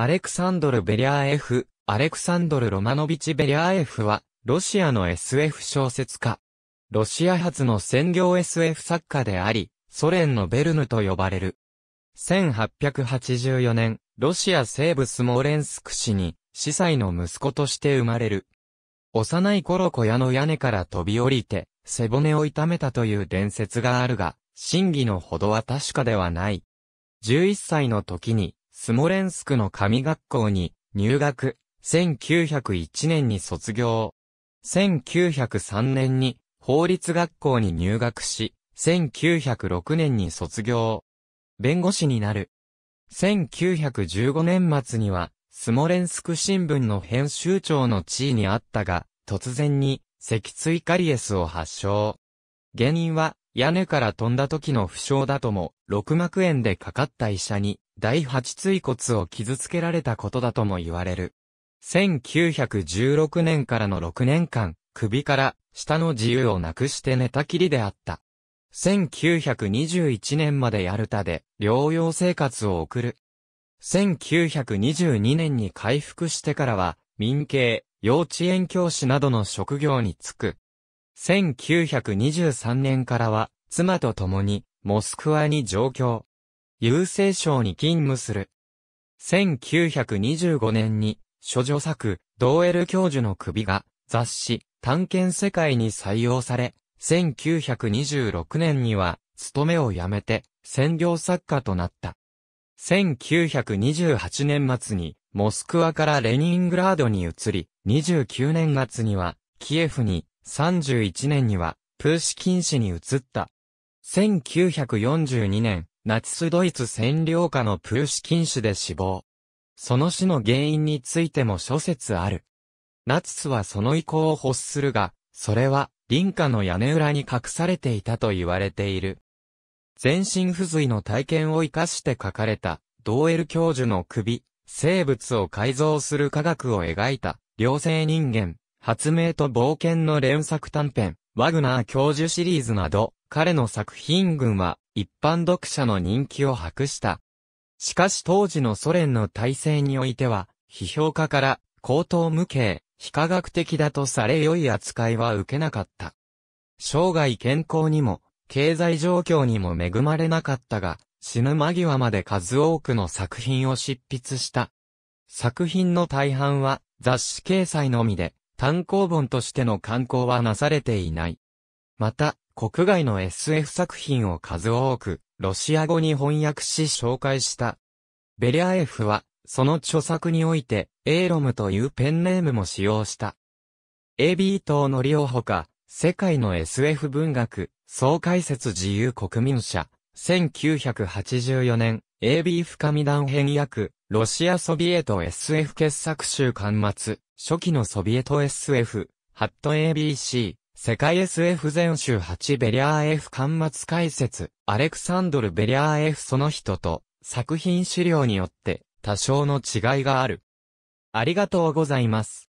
アレクサンドル・ベリャーエフ、アレクサンドル・ロマノビチ・ベリャーエフは、ロシアの SF 小説家。ロシア発の専業 SF 作家であり、ソ連のベルヌと呼ばれる。1884年、ロシア西部スモーレンスク市に、司祭の息子として生まれる。幼い頃小屋の屋根から飛び降りて、背骨を痛めたという伝説があるが、真偽のほどは確かではない。11歳の時に、スモレンスクの神学校に入学、1901年に卒業。1903年に法律学校に入学し、1906年に卒業。弁護士になる。1915年末には、スモレンスク新聞の編集長の地位にあったが、突然に、脊椎カリエスを発症。原因は、屋根から飛んだ時の負傷だとも、六膜炎でかかった医者に第八椎骨を傷つけられたことだとも言われる。1916年からの6年間、首から下の自由をなくして寝たきりであった。1921年までヤルタで療養生活を送る。1922年に回復してからは、民系、幼稚園教師などの職業に就く。1923年からは、妻と共に、モスクワに上京。郵政省に勤務する。1925年に、諸女作、ドーエル教授の首が、雑誌、探検世界に採用され、1926年には、勤めを辞めて、専業作家となった。1928年末に、モスクワからレニングラードに移り、29年末には、キエフに、31年には、プーシキン市に移った。1942年、ナチスドイツ占領下のプーシキン州で死亡。その死の原因についても諸説ある。ナチスはその意向を欲するが、それは、林家の屋根裏に隠されていたと言われている。全身不随の体験を生かして書かれた、ドーエル教授の首、生物を改造する科学を描いた、両性人間、発明と冒険の連作短編、ワグナー教授シリーズなど、彼の作品群は、一般読者の人気を博した。しかし当時のソ連の体制においては、批評家から、荒唐無稽、非科学的だとされ良い扱いは受けなかった。生涯健康にも、経済状況にも恵まれなかったが、死ぬ間際まで数多くの作品を執筆した。作品の大半は雑誌掲載のみで、単行本としての刊行はなされていない。また、国外の SF 作品を数多く、ロシア語に翻訳し紹介した。ベリャエフは、その著作において、エーロムというペンネームも使用した。AB 党のリオほか、世界の SF 文学、総解説自由国民社、1984年、AB 深み断編訳、ロシアソビエト SF 傑作集刊末、初期のソビエト SF、ハット ABC、世界 SF 全集8ベリャー F 巻末解説、アレクサンドル・ベリャー F その人と、作品資料によって、多少の違いがある。ありがとうございます。